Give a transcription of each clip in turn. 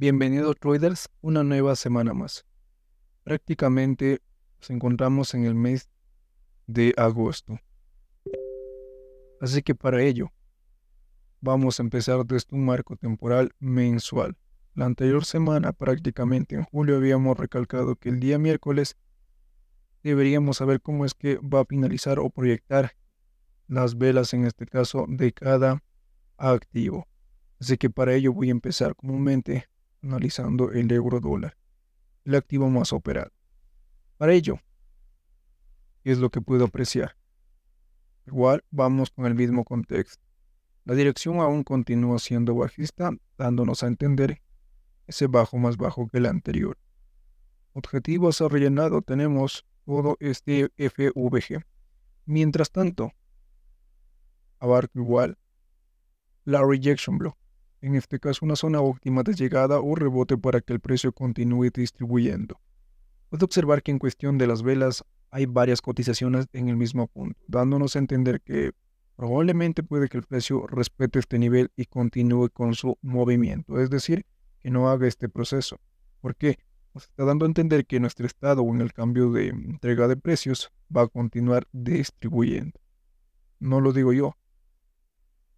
Bienvenidos traders, una nueva semana más. Prácticamente nos encontramos en el mes de agosto. Así que para ello, vamos a empezar desde un marco temporal mensual. La anterior semana, prácticamente en julio, habíamos recalcado que el día miércoles deberíamos saber cómo es que va a finalizar o proyectar las velas, en este caso, de cada activo. Así que para ello voy a empezar comúnmente analizando el euro dólar, el activo más operado. Para ello, ¿qué es lo que puedo apreciar? Igual vamos con el mismo contexto. La dirección aún continúa siendo bajista, dándonos a entender ese bajo más bajo que el anterior. Objetivos a rellenado tenemos todo este FVG. Mientras tanto, abarco igual la rejection block en este caso una zona óptima de llegada o rebote para que el precio continúe distribuyendo. Puedo observar que en cuestión de las velas hay varias cotizaciones en el mismo punto, dándonos a entender que probablemente puede que el precio respete este nivel y continúe con su movimiento, es decir, que no haga este proceso. ¿Por qué? Nos está dando a entender que nuestro estado en el cambio de entrega de precios va a continuar distribuyendo. No lo digo yo,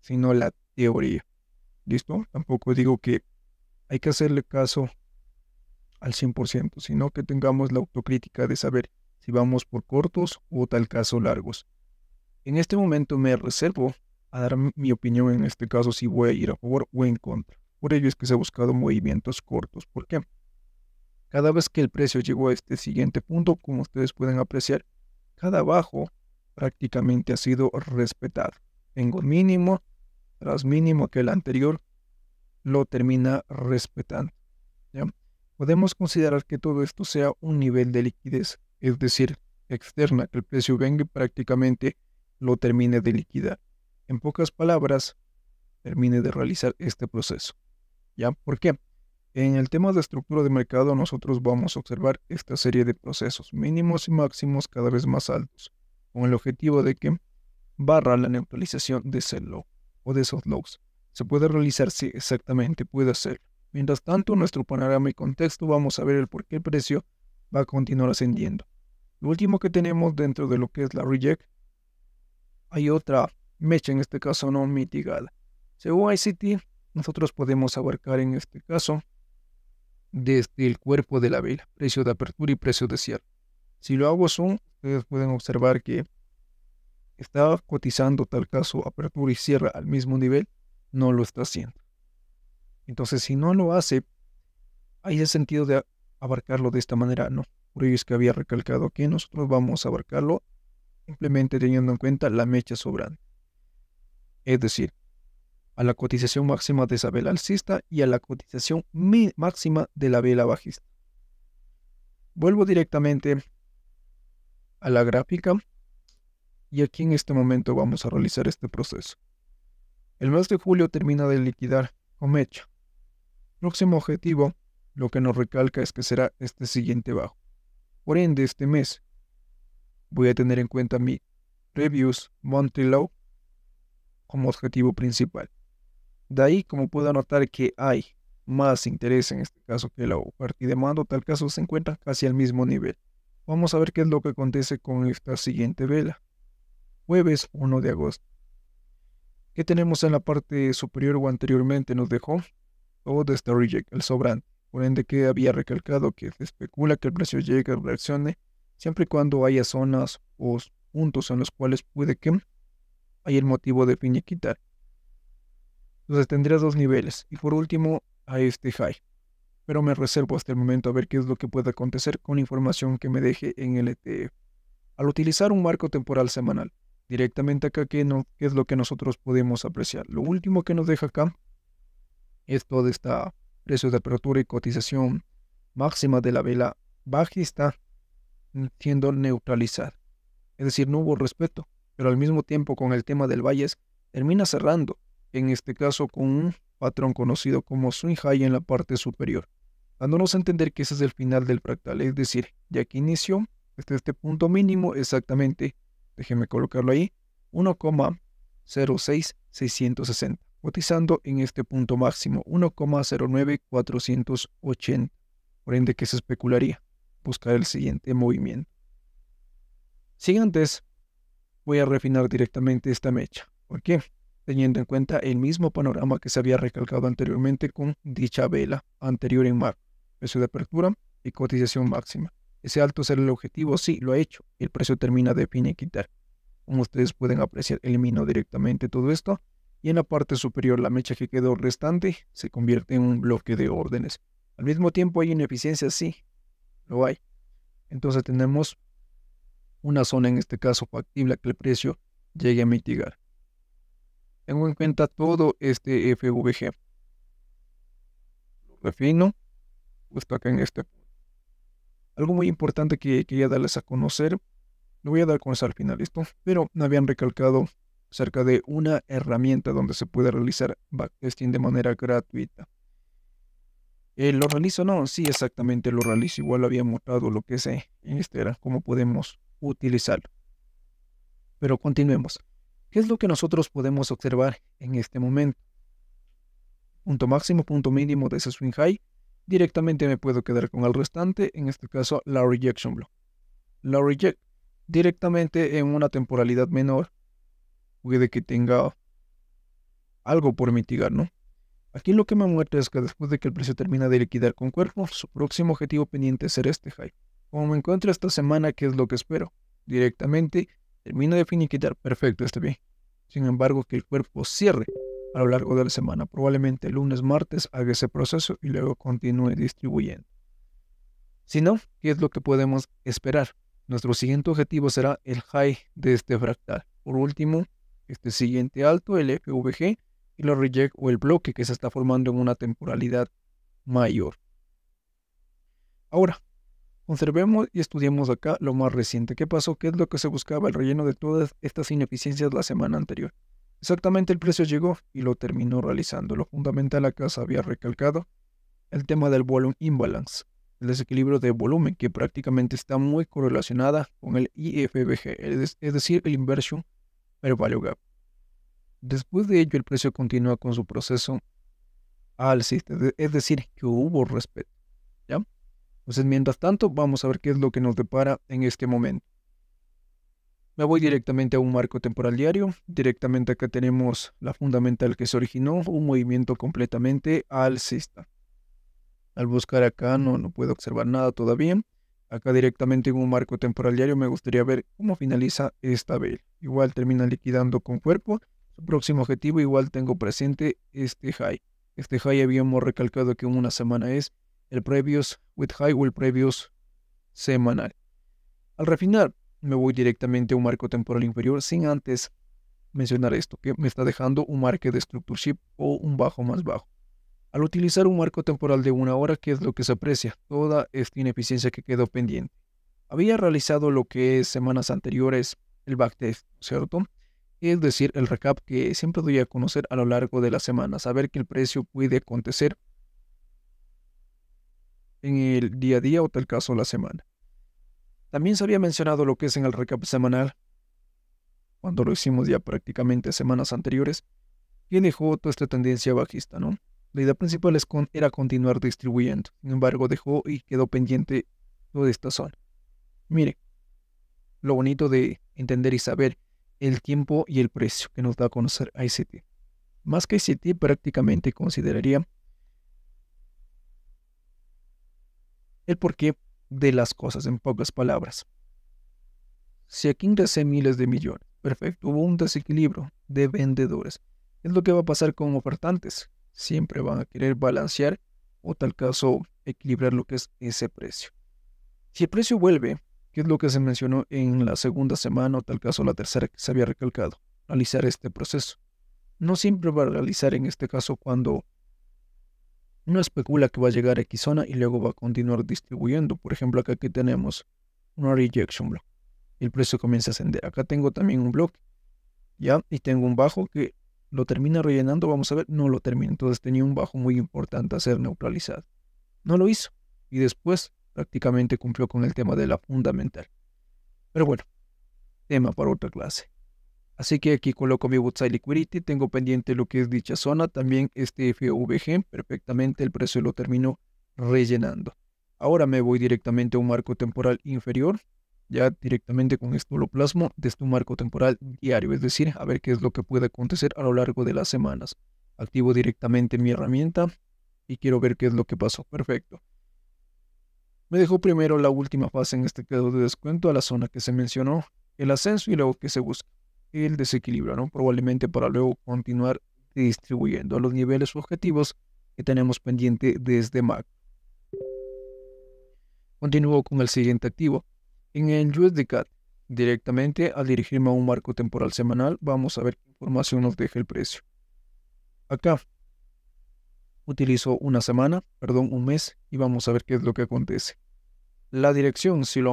sino la teoría. ¿Listo? Tampoco digo que hay que hacerle caso al 100%, sino que tengamos la autocrítica de saber si vamos por cortos o tal caso largos. En este momento me reservo a dar mi opinión en este caso si voy a ir a favor o en contra. Por ello es que se ha buscado movimientos cortos. ¿Por qué? Cada vez que el precio llegó a este siguiente punto, como ustedes pueden apreciar, cada bajo prácticamente ha sido respetado. Tengo mínimo, tras mínimo que el anterior, lo termina respetando. ¿ya? Podemos considerar que todo esto sea un nivel de liquidez, es decir, externa, que el precio venga y prácticamente lo termine de liquidar. En pocas palabras, termine de realizar este proceso. ¿Ya? ¿Por qué? En el tema de estructura de mercado nosotros vamos a observar esta serie de procesos mínimos y máximos cada vez más altos, con el objetivo de que barra la neutralización de ese o de esos logs. Se puede realizar, sí, exactamente, puede ser, Mientras tanto, en nuestro panorama y contexto vamos a ver el por qué el precio va a continuar ascendiendo. Lo último que tenemos dentro de lo que es la reject, hay otra mecha, en este caso no mitigada. Según ICT, nosotros podemos abarcar en este caso desde el cuerpo de la vela, precio de apertura y precio de cierre. Si lo hago zoom, ustedes pueden observar que está cotizando tal caso apertura y cierra al mismo nivel, no lo está haciendo. Entonces, si no lo hace, ¿hay el sentido de abarcarlo de esta manera? No. Por ello es que había recalcado que nosotros vamos a abarcarlo simplemente teniendo en cuenta la mecha sobrante. Es decir, a la cotización máxima de esa vela alcista y a la cotización máxima de la vela bajista. Vuelvo directamente a la gráfica y aquí en este momento vamos a realizar este proceso. El mes de julio termina de liquidar Comecha. Próximo objetivo, lo que nos recalca es que será este siguiente bajo. Por ende, este mes voy a tener en cuenta mi Reviews Monthly Low como objetivo principal. De ahí, como puedo notar que hay más interés en este caso que la oferta de demanda, tal caso se encuentra casi al mismo nivel. Vamos a ver qué es lo que acontece con esta siguiente vela jueves 1 de agosto. ¿Qué tenemos en la parte superior o anteriormente nos dejó? Todo este reject, el sobrante. Por ende que había recalcado que se especula que el precio llegue a reaccione siempre y cuando haya zonas o puntos en los cuales puede que haya el motivo de fin Entonces tendría dos niveles y por último a este high. Pero me reservo hasta el momento a ver qué es lo que puede acontecer con información que me deje en el ETF. Al utilizar un marco temporal semanal, directamente acá que no es lo que nosotros podemos apreciar. Lo último que nos deja acá es todo esta precio de apertura y cotización máxima de la vela bajista mm, siendo neutralizada. Es decir, no hubo respeto, pero al mismo tiempo con el tema del Valles termina cerrando, en este caso con un patrón conocido como swing high en la parte superior, dándonos a entender que ese es el final del fractal, es decir, ya que inició, desde este punto mínimo exactamente déjenme colocarlo ahí, 1,06660, cotizando en este punto máximo, 1,09480. Por ende, que se especularía? Buscar el siguiente movimiento. Si antes, voy a refinar directamente esta mecha. ¿Por qué? Teniendo en cuenta el mismo panorama que se había recalcado anteriormente con dicha vela anterior en mar, precio de apertura y cotización máxima. Ese alto será el objetivo, sí, lo ha hecho. El precio termina de quitar, Como ustedes pueden apreciar, elimino directamente todo esto. Y en la parte superior, la mecha que quedó restante se convierte en un bloque de órdenes. Al mismo tiempo hay ineficiencia, sí, lo hay. Entonces tenemos una zona, en este caso factible, que el precio llegue a mitigar. Tengo en cuenta todo este FVG. Lo refino, justo acá en este punto. Algo muy importante que quería darles a conocer, lo voy a dar a conocer al final esto, pero me habían recalcado acerca de una herramienta donde se puede realizar backtesting de manera gratuita. Eh, ¿Lo realizo? No, sí, exactamente lo realizo. Igual había mostrado lo que sé. en este era, cómo podemos utilizarlo. Pero continuemos. ¿Qué es lo que nosotros podemos observar en este momento? Punto máximo, punto mínimo de ese swing high directamente me puedo quedar con el restante, en este caso la rejection block. La reject directamente en una temporalidad menor puede que tenga algo por mitigar, ¿no? Aquí lo que me muestra es que después de que el precio termina de liquidar con cuerpo, su próximo objetivo pendiente será este high. Como me encuentro esta semana, ¿qué es lo que espero? Directamente, termino de finiquitar, perfecto, este bien. Sin embargo, que el cuerpo cierre a lo largo de la semana. Probablemente el lunes, martes haga ese proceso y luego continúe distribuyendo. Si no, ¿qué es lo que podemos esperar? Nuestro siguiente objetivo será el high de este fractal. Por último, este siguiente alto, el FVG, y lo reject o el bloque que se está formando en una temporalidad mayor. Ahora, Conservemos y estudiemos acá lo más reciente. ¿Qué pasó? ¿Qué es lo que se buscaba el relleno de todas estas ineficiencias la semana anterior? Exactamente el precio llegó y lo terminó realizando. Lo fundamental acá se había recalcado el tema del volume imbalance, el desequilibrio de volumen que prácticamente está muy correlacionada con el IFBG, es decir, el Inversion per Value Gap. Después de ello, el precio continúa con su proceso al sistema, es decir, que hubo respeto. ¿ya? Entonces, mientras tanto, vamos a ver qué es lo que nos depara en este momento. Me voy directamente a un marco temporal diario. Directamente acá tenemos la fundamental que se originó, un movimiento completamente alcista. Al buscar acá no, no puedo observar nada todavía. Acá directamente en un marco temporal diario me gustaría ver cómo finaliza esta vela. Igual termina liquidando con cuerpo. Su próximo objetivo igual tengo presente este high. Este high habíamos recalcado que una semana es el previous with high o el previous semanal. Al refinar, me voy directamente a un marco temporal inferior sin antes mencionar esto, que me está dejando un marco de structure ship o un bajo más bajo. Al utilizar un marco temporal de una hora, ¿qué es lo que se aprecia? Toda esta ineficiencia que quedó pendiente. Había realizado lo que es semanas anteriores el backtest, ¿cierto? Es decir, el recap que siempre doy a conocer a lo largo de la semana, saber que el precio puede acontecer en el día a día o tal caso la semana. También se había mencionado lo que es en el recap semanal, cuando lo hicimos ya prácticamente semanas anteriores, que dejó toda esta tendencia bajista, ¿no? La idea principal es era continuar distribuyendo, sin embargo dejó y quedó pendiente toda esta zona. Mire, lo bonito de entender y saber el tiempo y el precio que nos da a conocer ICT. Más que ICT prácticamente consideraría el porqué de las cosas en pocas palabras. Si aquí ingresé miles de millones, perfecto, hubo un desequilibrio de vendedores. Es lo que va a pasar con ofertantes. Siempre van a querer balancear o tal caso equilibrar lo que es ese precio. Si el precio vuelve, que es lo que se mencionó en la segunda semana o tal caso la tercera que se había recalcado, realizar este proceso. No siempre va a realizar en este caso cuando no especula que va a llegar a X zona y luego va a continuar distribuyendo. Por ejemplo, acá que tenemos una rejection block. El precio comienza a ascender. Acá tengo también un bloque, ¿ya? Y tengo un bajo que lo termina rellenando. Vamos a ver, no lo termina. Entonces tenía un bajo muy importante a ser neutralizado. No lo hizo. Y después prácticamente cumplió con el tema de la fundamental. Pero bueno, tema para otra clase. Así que aquí coloco mi Woodside Liquidity, tengo pendiente lo que es dicha zona, también este FVG, perfectamente el precio lo termino rellenando. Ahora me voy directamente a un marco temporal inferior, ya directamente con esto lo plasmo desde un este marco temporal diario, es decir, a ver qué es lo que puede acontecer a lo largo de las semanas. Activo directamente mi herramienta y quiero ver qué es lo que pasó. Perfecto. Me dejó primero la última fase en este caso de descuento a la zona que se mencionó, el ascenso y luego que se busca el desequilibrio, ¿no? probablemente para luego continuar distribuyendo a los niveles objetivos que tenemos pendiente desde MAC. Continúo con el siguiente activo. En el USDCAT, directamente al dirigirme a un marco temporal semanal, vamos a ver qué información nos deja el precio. Acá utilizo una semana, perdón, un mes, y vamos a ver qué es lo que acontece. La dirección si lo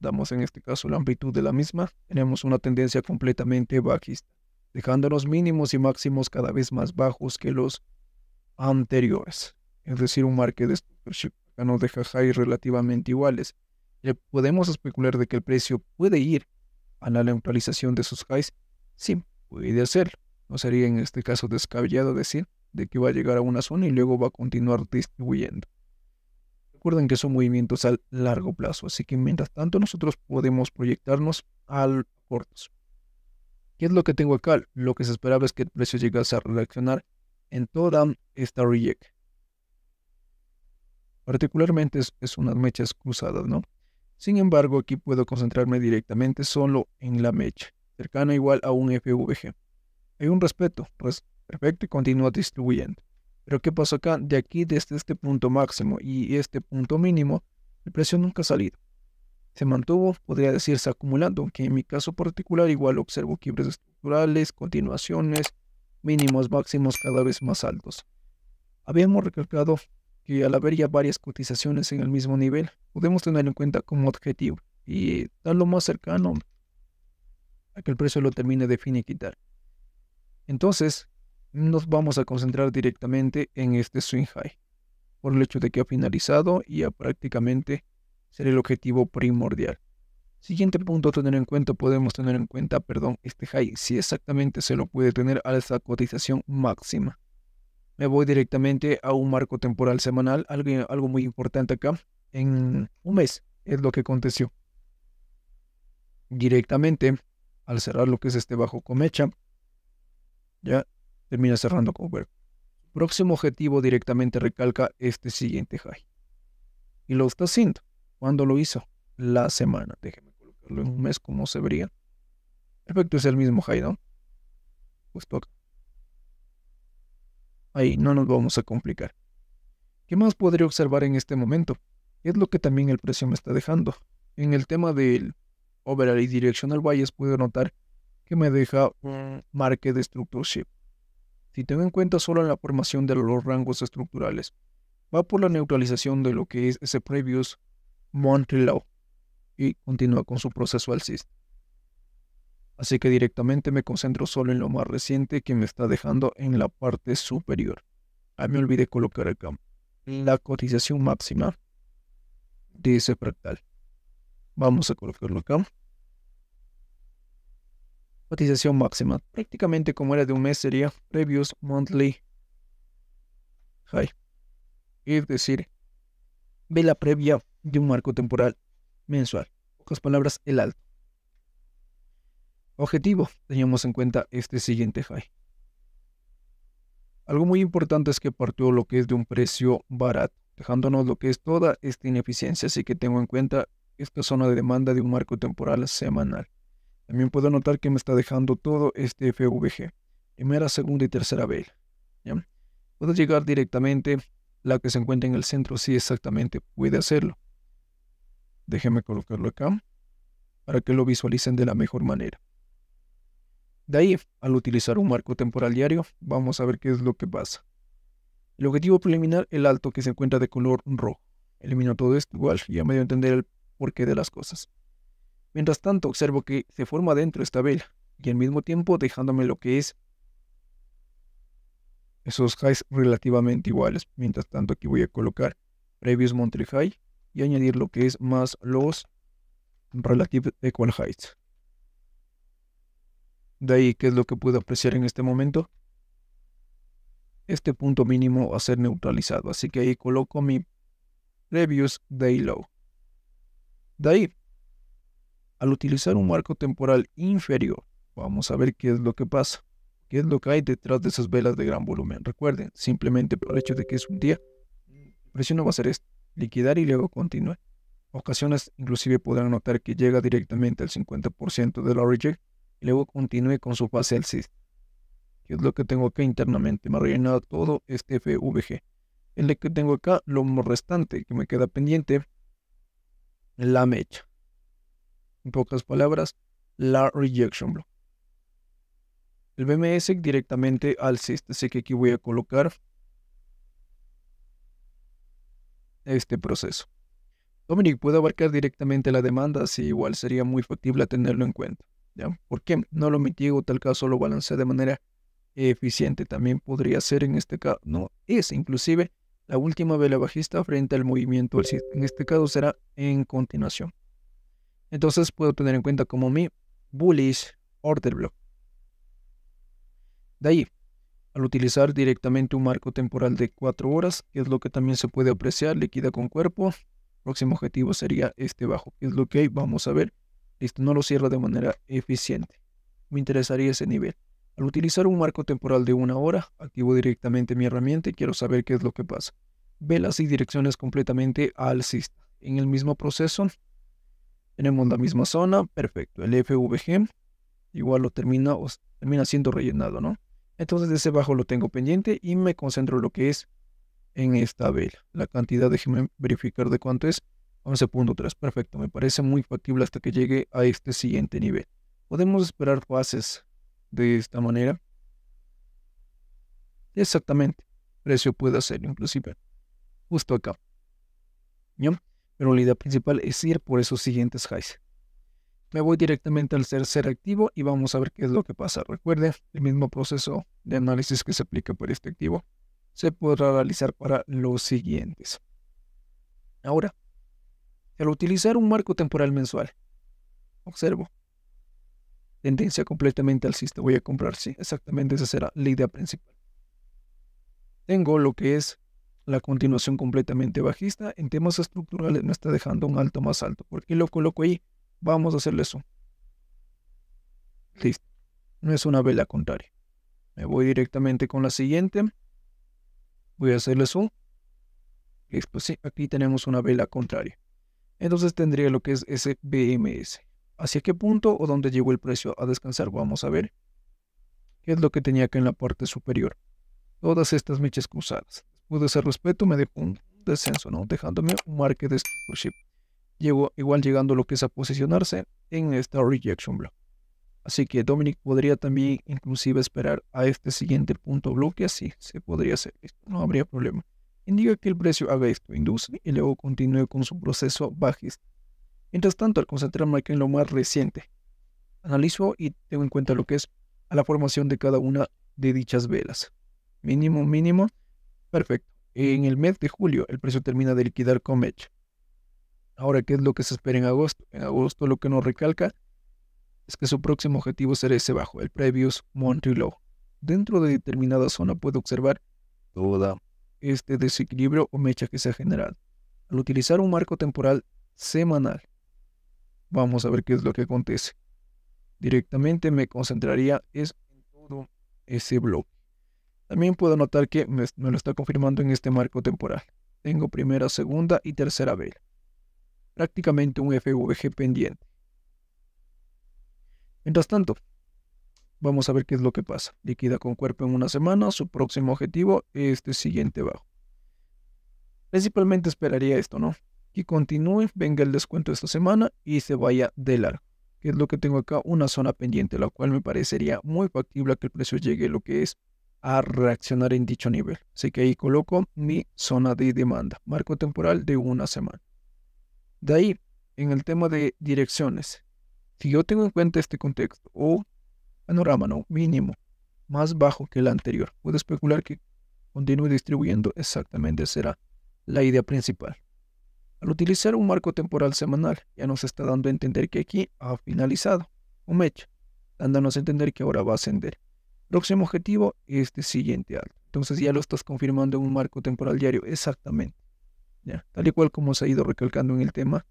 damos en este caso la amplitud de la misma, tenemos una tendencia completamente bajista, los mínimos y máximos cada vez más bajos que los anteriores. Es decir, un market de que nos deja highs relativamente iguales. podemos especular de que el precio puede ir a la neutralización de sus highs. Sí, puede hacerlo. No sería en este caso descabellado decir de que va a llegar a una zona y luego va a continuar distribuyendo recuerden que son movimientos a largo plazo, así que mientras tanto nosotros podemos proyectarnos al corto. ¿Qué es lo que tengo acá? Lo que se esperaba es que el precio llegase a reaccionar en toda esta reject. Particularmente es, es unas mechas cruzadas, ¿no? Sin embargo, aquí puedo concentrarme directamente solo en la mecha, cercana igual a un FVG. Hay un respeto, pues perfecto y continúa distribuyendo. Pero ¿qué pasó acá? De aquí, desde este, este punto máximo y este punto mínimo, el precio nunca ha salido. Se mantuvo, podría decirse, acumulando, aunque en mi caso particular igual observo quiebres estructurales, continuaciones, mínimos, máximos cada vez más altos. Habíamos recalcado que al haber ya varias cotizaciones en el mismo nivel, podemos tener en cuenta como objetivo y lo más cercano a que el precio lo termine de finiquitar. Entonces, nos vamos a concentrar directamente en este swing high, por el hecho de que ha finalizado y ya prácticamente Ser el objetivo primordial. Siguiente punto a tener en cuenta, podemos tener en cuenta, perdón, este high, si exactamente se lo puede tener a esa cotización máxima. Me voy directamente a un marco temporal semanal, algo, algo muy importante acá, en un mes es lo que aconteció. Directamente, al cerrar lo que es este bajo comecha, ya termina cerrando con ver. Próximo objetivo directamente recalca este siguiente high. Y lo está haciendo. ¿Cuándo lo hizo? La semana. Déjeme colocarlo en un mes como se vería. Perfecto, es el mismo high, ¿no? Pues Ahí, no nos vamos a complicar. ¿Qué más podría observar en este momento? Es lo que también el precio me está dejando. En el tema del overall y directional bias puedo notar que me deja un marque de structure shift si tengo en cuenta solo la formación de los rangos estructurales, va por la neutralización de lo que es ese previous monthly law y continúa con su proceso alcista. Así que directamente me concentro solo en lo más reciente que me está dejando en la parte superior. Ah, me olvidé colocar acá la cotización máxima de ese fractal. Vamos a colocarlo acá. Cotización máxima. Prácticamente como era de un mes sería Previous Monthly High. Es decir, vela previa de un marco temporal mensual. Pocas palabras, el alto. Objetivo. Teníamos en cuenta este siguiente high. Algo muy importante es que partió lo que es de un precio barato, dejándonos lo que es toda esta ineficiencia, así que tengo en cuenta esta zona de demanda de un marco temporal semanal. También puedo notar que me está dejando todo este FVG, primera, segunda y tercera vela. Puedo llegar directamente, la que se encuentra en el centro, sí exactamente, puede hacerlo. Déjeme colocarlo acá, para que lo visualicen de la mejor manera. De ahí, al utilizar un marco temporal diario, vamos a ver qué es lo que pasa. El objetivo preliminar, el alto que se encuentra de color rojo. Elimino todo esto igual, ya me dio a entender el porqué de las cosas. Mientras tanto, observo que se forma dentro esta vela y al mismo tiempo dejándome lo que es esos highs relativamente iguales. Mientras tanto, aquí voy a colocar previous monthly High y añadir lo que es más los relative equal heights. De ahí, ¿qué es lo que puedo apreciar en este momento? Este punto mínimo va a ser neutralizado, así que ahí coloco mi previous day low. De ahí, al utilizar un marco temporal inferior, vamos a ver qué es lo que pasa, qué es lo que hay detrás de esas velas de gran volumen. Recuerden, simplemente por el hecho de que es un día, presiono va a ser esto, liquidar y luego continuar. Ocasiones inclusive podrán notar que llega directamente al 50% del reject y luego continúe con su fase alcista, ¿Qué es lo que tengo acá internamente. Me ha rellenado todo este FVG. El que tengo acá, lo restante que me queda pendiente, la mecha. En pocas palabras, la rejection block. El BMS directamente al sys, así que aquí voy a colocar este proceso. Dominic puede abarcar directamente la demanda, así igual sería muy factible tenerlo en cuenta. ¿ya? ¿Por qué? No lo mitigo, tal caso lo balanceé de manera eficiente. También podría ser en este caso, no, es inclusive la última vela bajista frente al movimiento del En este caso será en continuación. Entonces puedo tener en cuenta como mi bullish order block. De ahí, al utilizar directamente un marco temporal de 4 horas, que es lo que también se puede apreciar, liquida con cuerpo. Próximo objetivo sería este bajo, que es lo que vamos a ver. Listo, no lo cierra de manera eficiente. Me interesaría ese nivel. Al utilizar un marco temporal de una hora, activo directamente mi herramienta y quiero saber qué es lo que pasa. Velas y direcciones completamente alcista. En el mismo proceso, tenemos la misma zona, perfecto. El FVG igual lo termina, o termina siendo rellenado, ¿no? Entonces ese bajo lo tengo pendiente y me concentro lo que es en esta vela. La cantidad, déjeme verificar de cuánto es. 11.3, perfecto. Me parece muy factible hasta que llegue a este siguiente nivel. Podemos esperar fases de esta manera. Exactamente. Precio puede ser inclusive justo acá. ¿Ya? pero la idea principal es ir por esos siguientes highs. Me voy directamente al tercer activo y vamos a ver qué es lo que pasa. Recuerden, el mismo proceso de análisis que se aplica para este activo se podrá realizar para los siguientes. Ahora, al utilizar un marco temporal mensual, observo, tendencia completamente alcista, voy a comprar, sí, exactamente esa será la idea principal. Tengo lo que es la continuación completamente bajista. En temas estructurales me está dejando un alto más alto. ¿Por qué lo coloco ahí? Vamos a hacerle eso. Listo. No es una vela contraria. Me voy directamente con la siguiente. Voy a hacerle eso, Listo, sí, aquí tenemos una vela contraria. Entonces tendría lo que es ese BMS. ¿Hacia qué punto o dónde llegó el precio a descansar? Vamos a ver. ¿Qué es lo que tenía acá en la parte superior? Todas estas mechas cruzadas. Pues, ser respeto, me un descenso, ¿no? Dejándome un market de stewardship. Llego, igual llegando lo que es a posicionarse en esta rejection block. Así que Dominic podría también inclusive esperar a este siguiente punto bloque, así se podría hacer, no habría problema. Indica que el precio haga esto, induce y luego continúe con su proceso bajista. Mientras tanto, al concentrarme en lo más reciente, analizo y tengo en cuenta lo que es a la formación de cada una de dichas velas. Mínimo, mínimo, Perfecto. En el mes de julio el precio termina de liquidar con mecha. Ahora, ¿qué es lo que se espera en agosto? En agosto lo que nos recalca es que su próximo objetivo será ese bajo, el previous monthly low. Dentro de determinada zona puede observar toda este desequilibrio o mecha que se ha generado. Al utilizar un marco temporal semanal, vamos a ver qué es lo que acontece. Directamente me concentraría en todo ese bloque. También puedo notar que me, lo está confirmando en este marco temporal. Tengo primera, segunda y tercera vela. Prácticamente un FVG pendiente. Mientras tanto, vamos a ver qué es lo que pasa. Liquida con cuerpo en una semana, su próximo objetivo es este siguiente bajo. Principalmente esperaría esto, ¿no? Que continúe, venga el descuento esta semana y se vaya de largo. Que es lo que tengo acá, una zona pendiente, la cual me parecería muy factible que el precio llegue lo que es a reaccionar en dicho nivel. Así que ahí coloco mi zona de demanda, marco temporal de una semana. De ahí, en el tema de direcciones, si yo tengo en cuenta este contexto o panorama no mínimo más bajo que el anterior, puedo especular que continúe distribuyendo exactamente será la idea principal. Al utilizar un marco temporal semanal, ya nos está dando a entender que aquí ha finalizado un mecha, dándonos a entender que ahora va a ascender. Próximo objetivo, este siguiente alto. Entonces ya lo estás confirmando en un marco temporal diario, exactamente. Tal y cual como se ha ido recalcando en el tema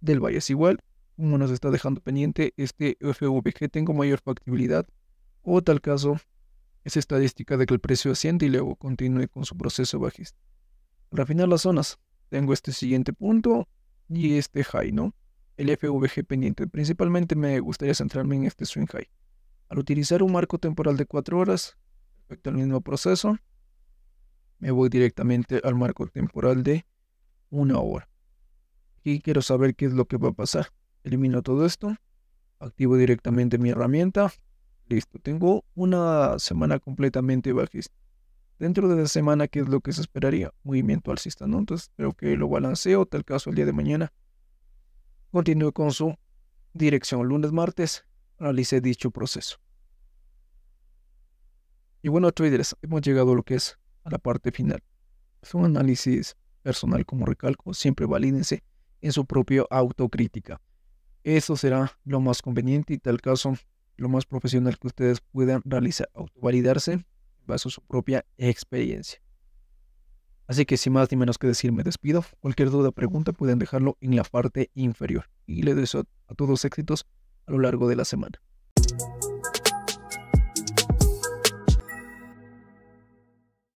del valle. Es igual, como nos está dejando pendiente, este FVG tengo mayor factibilidad o tal caso es estadística de que el precio asciende y luego continúe con su proceso bajista. Para Refinar las zonas. Tengo este siguiente punto y este high, ¿no? El FVG pendiente. Principalmente me gustaría centrarme en este swing high. Al utilizar un marco temporal de 4 horas respecto al mismo proceso, me voy directamente al marco temporal de 1 hora. Y quiero saber qué es lo que va a pasar. Elimino todo esto, activo directamente mi herramienta. Listo, tengo una semana completamente bajista. Dentro de la semana, ¿qué es lo que se esperaría? Movimiento alcista, ¿no? Entonces espero que lo balanceo, tal caso el día de mañana. continúe con su dirección lunes, martes, realice dicho proceso. Y bueno, traders, hemos llegado a lo que es a la parte final. Es un análisis personal, como recalco, siempre valídense en su propia autocrítica. Eso será lo más conveniente y tal caso, lo más profesional que ustedes puedan realizar, autovalidarse en base su propia experiencia. Así que sin más ni menos que decir, me despido. Cualquier duda o pregunta pueden dejarlo en la parte inferior. Y les deseo a todos éxitos a lo largo de la semana.